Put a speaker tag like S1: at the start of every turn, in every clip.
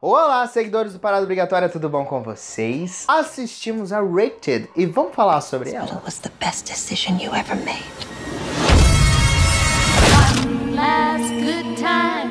S1: Olá, seguidores do Parado Obrigatória, tudo bom com vocês? Assistimos a Rated e vamos falar sobre ela. was the best decision you ever made.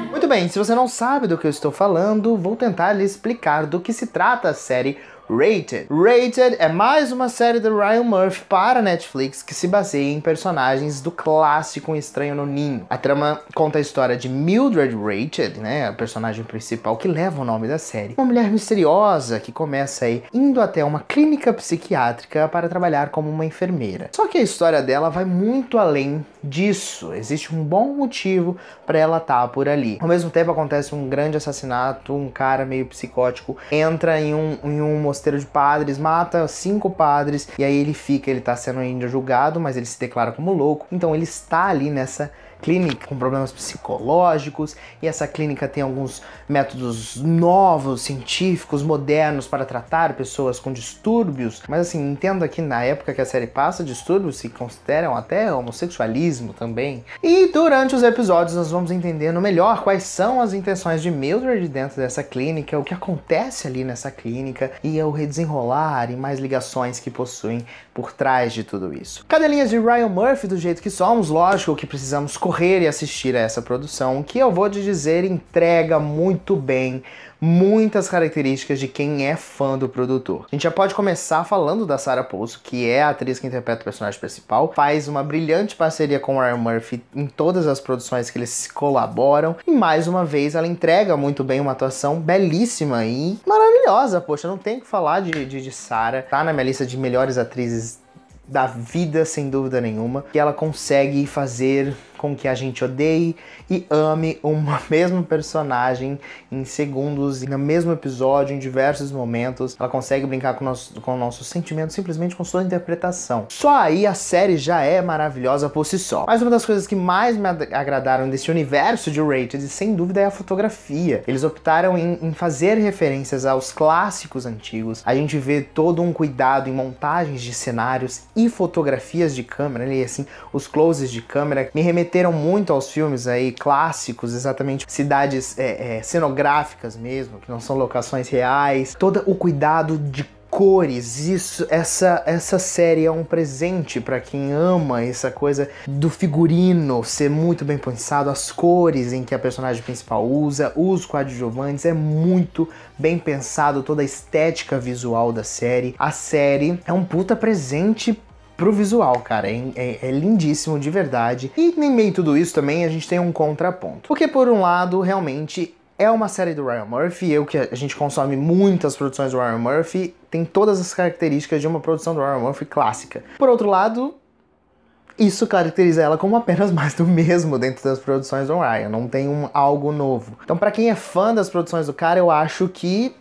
S1: Muito bem, se você não sabe do que eu estou falando, vou tentar lhe explicar do que se trata a série Rated. Rated é mais uma série do Ryan Murphy para Netflix que se baseia em personagens do clássico Estranho no Ninho. A trama conta a história de Mildred Rated, né, a personagem principal que leva o nome da série, uma mulher misteriosa que começa aí indo até uma clínica psiquiátrica para trabalhar como uma enfermeira. Só que a história dela vai muito além disso. Existe um bom motivo para ela estar tá por ali. Ao mesmo tempo acontece um grande assassinato, um cara meio psicótico entra em um, em um mosteiro de padres, mata cinco padres e aí ele fica, ele tá sendo ainda julgado, mas ele se declara como louco. Então ele está ali nessa clínica com problemas psicológicos e essa clínica tem alguns métodos novos, científicos, modernos para tratar pessoas com distúrbios. Mas assim, entendo que na época que a série passa, distúrbios se consideram até homossexualismo também. E durante os episódios nós vamos entendendo melhor quais são as intenções de Mildred dentro dessa clínica, o que acontece ali nessa clínica e o redesenrolar e mais ligações que possuem por trás de tudo isso. Cadelinhas de Ryan Murphy do jeito que somos, lógico que precisamos correr e assistir a essa produção, que eu vou te dizer entrega muito bem muitas características de quem é fã do produtor. A gente já pode começar falando da Sarah Paulson, que é a atriz que interpreta o personagem principal, faz uma brilhante parceria com o Ryan Murphy em todas as produções que eles colaboram, e mais uma vez ela entrega muito bem uma atuação belíssima e maravilhosa, poxa, não tem que falar de, de, de Sarah, tá na minha lista de melhores atrizes da vida, sem dúvida nenhuma, que ela consegue fazer com que a gente odeie e ame uma mesma personagem em segundos, no mesmo episódio, em diversos momentos. Ela consegue brincar com, nosso, com o nosso sentimento simplesmente com sua interpretação. Só aí a série já é maravilhosa por si só. Mas uma das coisas que mais me agradaram desse universo de Rated, sem dúvida, é a fotografia. Eles optaram em, em fazer referências aos clássicos antigos. A gente vê todo um cuidado em montagens de cenários e fotografias de câmera, né, e assim, os closes de câmera me remetem remeteram muito aos filmes aí clássicos, exatamente cidades é, é, cenográficas mesmo, que não são locações reais. Todo o cuidado de cores, isso, essa, essa série é um presente para quem ama essa coisa do figurino ser muito bem pensado, as cores em que a personagem principal usa, os coadjuvantes, é muito bem pensado toda a estética visual da série. A série é um puta presente pro visual, cara. É, é, é, lindíssimo de verdade. E nem meio tudo isso também a gente tem um contraponto. Porque por um lado, realmente é uma série do Ryan Murphy, eu que a gente consome muitas produções do Ryan Murphy, tem todas as características de uma produção do Ryan Murphy clássica. Por outro lado, isso caracteriza ela como apenas mais do mesmo dentro das produções do Ryan, não tem um algo novo. Então, para quem é fã das produções do cara, eu acho que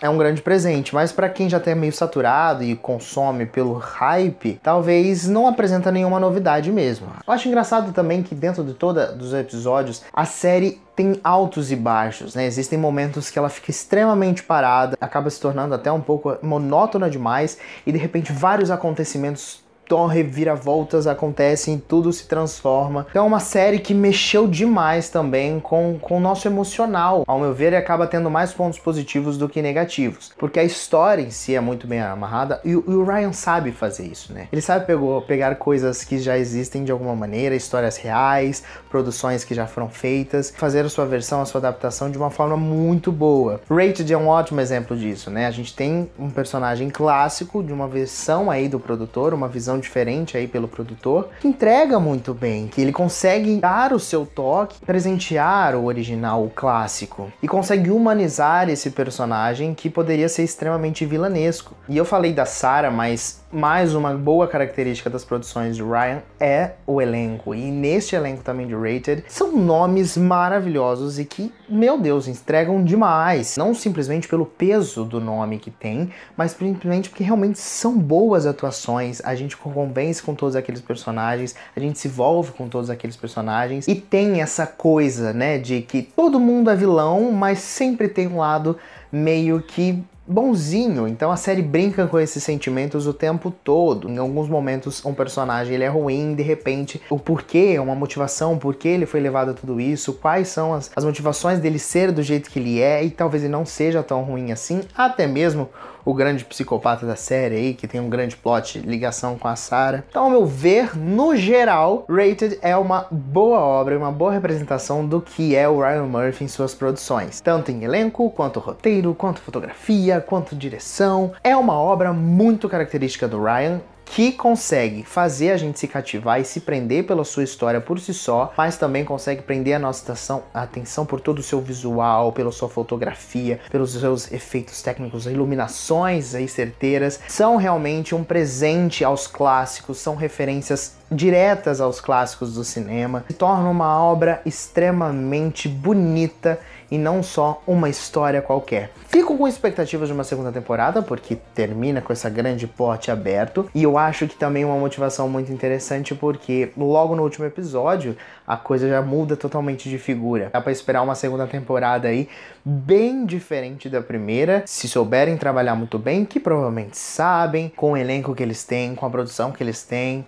S1: é um grande presente, mas para quem já tá meio saturado e consome pelo hype, talvez não apresenta nenhuma novidade mesmo. Eu acho engraçado também que dentro de todos os episódios, a série tem altos e baixos, né? Existem momentos que ela fica extremamente parada, acaba se tornando até um pouco monótona demais e de repente vários acontecimentos reviravoltas acontecem, tudo se transforma. Então é uma série que mexeu demais também com, com o nosso emocional. Ao meu ver, ele acaba tendo mais pontos positivos do que negativos, porque a história em si é muito bem amarrada e, e o Ryan sabe fazer isso, né? Ele sabe pegou, pegar coisas que já existem de alguma maneira, histórias reais, produções que já foram feitas, fazer a sua versão, a sua adaptação de uma forma muito boa. Rated é um ótimo exemplo disso, né? A gente tem um personagem clássico de uma versão aí do produtor, uma visão diferente aí pelo produtor, que entrega muito bem, que ele consegue dar o seu toque, presentear o original, o clássico, e consegue humanizar esse personagem que poderia ser extremamente vilanesco. E eu falei da Sarah, mas mais uma boa característica das produções de Ryan é o elenco. E neste elenco também de Rated, são nomes maravilhosos e que, meu Deus, entregam demais. Não simplesmente pelo peso do nome que tem, mas simplesmente porque realmente são boas atuações. A gente convence com todos aqueles personagens, a gente se envolve com todos aqueles personagens. E tem essa coisa, né, de que todo mundo é vilão, mas sempre tem um lado meio que bonzinho, então a série brinca com esses sentimentos o tempo todo. Em alguns momentos um personagem ele é ruim, de repente o porquê, uma motivação, por que ele foi levado a tudo isso, quais são as, as motivações dele ser do jeito que ele é e talvez ele não seja tão ruim assim, até mesmo o grande psicopata da série aí, que tem um grande plot ligação com a Sarah. Então, ao meu ver, no geral, Rated é uma boa obra e uma boa representação do que é o Ryan Murphy em suas produções, tanto em elenco, quanto roteiro, quanto fotografia, quanto direção. É uma obra muito característica do Ryan, que consegue fazer a gente se cativar e se prender pela sua história por si só, mas também consegue prender a nossa atenção, por todo o seu visual, pela sua fotografia, pelos seus efeitos técnicos, iluminações aí certeiras. São realmente um presente aos clássicos, são referências diretas aos clássicos do cinema. Se torna uma obra extremamente bonita e não só uma história qualquer. Fico com expectativas de uma segunda temporada, porque termina com essa grande porte aberto, e eu acho que também é uma motivação muito interessante, porque logo no último episódio a coisa já muda totalmente de figura. Dá pra esperar uma segunda temporada aí bem diferente da primeira, se souberem trabalhar muito bem, que provavelmente sabem, com o elenco que eles têm, com a produção que eles têm.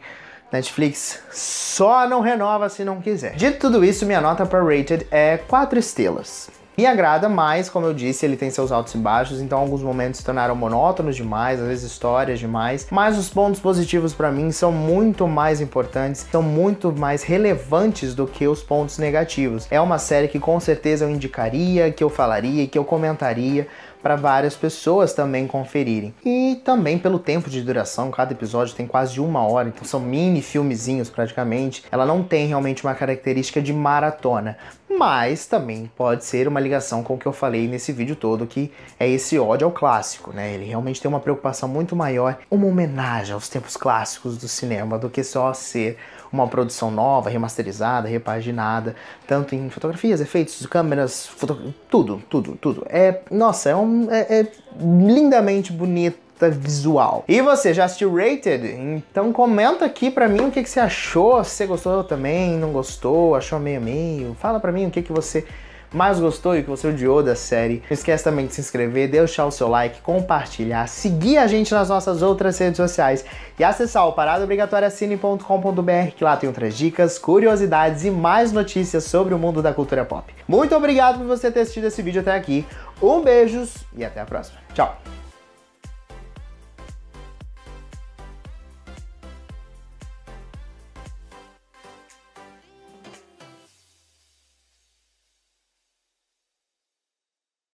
S1: Netflix só não renova se não quiser. Dito tudo isso, minha nota para Rated é 4 estrelas. Me agrada, mas, como eu disse, ele tem seus altos e baixos, então alguns momentos se tornaram monótonos demais, às vezes histórias demais, mas os pontos positivos para mim são muito mais importantes, são muito mais relevantes do que os pontos negativos. É uma série que com certeza eu indicaria, que eu falaria, que eu comentaria, para várias pessoas também conferirem. E também pelo tempo de duração, cada episódio tem quase uma hora, então são mini filmezinhos praticamente. Ela não tem realmente uma característica de maratona, mas também pode ser uma ligação com o que eu falei nesse vídeo todo, que é esse ódio ao clássico, né? Ele realmente tem uma preocupação muito maior, uma homenagem aos tempos clássicos do cinema, do que só ser uma produção nova, remasterizada, repaginada, tanto em fotografias, efeitos, câmeras, foto... tudo, tudo, tudo. É, nossa, é um é, é lindamente bonita visual. E você, já assistiu Rated? Então comenta aqui pra mim o que, que você achou, se você gostou também, não gostou, achou meio meio. Fala pra mim o que, que você mais gostou e que você odiou da série. Não esquece também de se inscrever, deixar o seu like, compartilhar, seguir a gente nas nossas outras redes sociais e acessar o paradaobrigatoriacine.com.br que lá tem outras dicas, curiosidades e mais notícias sobre o mundo da cultura pop. Muito obrigado por você ter assistido esse vídeo até aqui. Um beijos e até a próxima. Tchau!